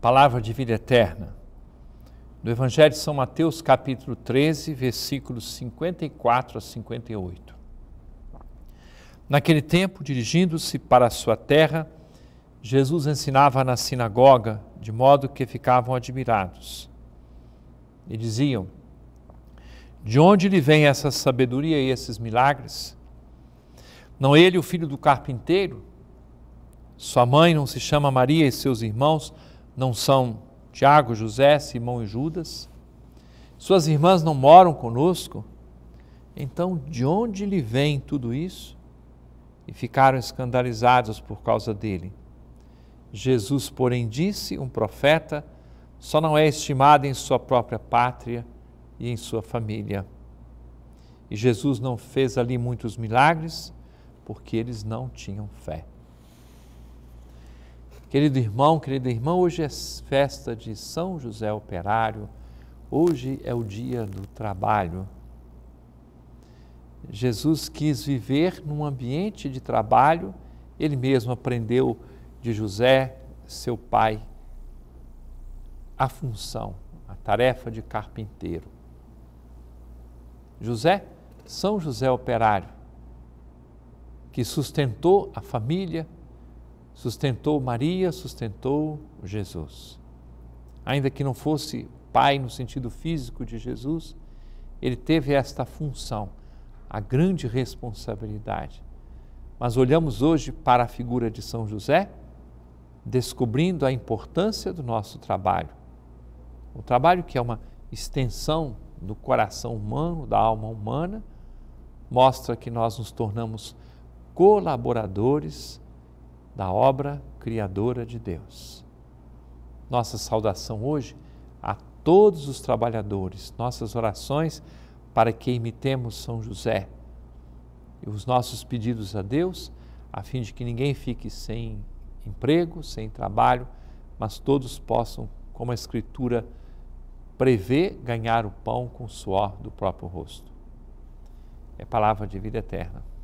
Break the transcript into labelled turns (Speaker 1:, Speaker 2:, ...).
Speaker 1: palavra de vida eterna. No Evangelho de São Mateus, capítulo 13, versículos 54 a 58. Naquele tempo, dirigindo-se para a sua terra, Jesus ensinava na sinagoga, de modo que ficavam admirados. E diziam: De onde lhe vem essa sabedoria e esses milagres? Não ele o filho do carpinteiro? Sua mãe não se chama Maria e seus irmãos não são Tiago, José, Simão e Judas? Suas irmãs não moram conosco? Então, de onde lhe vem tudo isso? E ficaram escandalizados por causa dele. Jesus, porém, disse: Um profeta só não é estimado em sua própria pátria e em sua família. E Jesus não fez ali muitos milagres porque eles não tinham fé. Querido irmão, querida irmã, hoje é festa de São José Operário, hoje é o dia do trabalho. Jesus quis viver num ambiente de trabalho, ele mesmo aprendeu de José, seu pai, a função, a tarefa de carpinteiro. José, São José Operário, que sustentou a família, Sustentou Maria, sustentou Jesus. Ainda que não fosse pai no sentido físico de Jesus, ele teve esta função, a grande responsabilidade. Mas olhamos hoje para a figura de São José, descobrindo a importância do nosso trabalho. O trabalho que é uma extensão do coração humano, da alma humana, mostra que nós nos tornamos colaboradores da obra criadora de Deus. Nossa saudação hoje a todos os trabalhadores, nossas orações para que imitemos São José e os nossos pedidos a Deus, a fim de que ninguém fique sem emprego, sem trabalho, mas todos possam, como a Escritura prevê, ganhar o pão com o suor do próprio rosto. É palavra de vida eterna.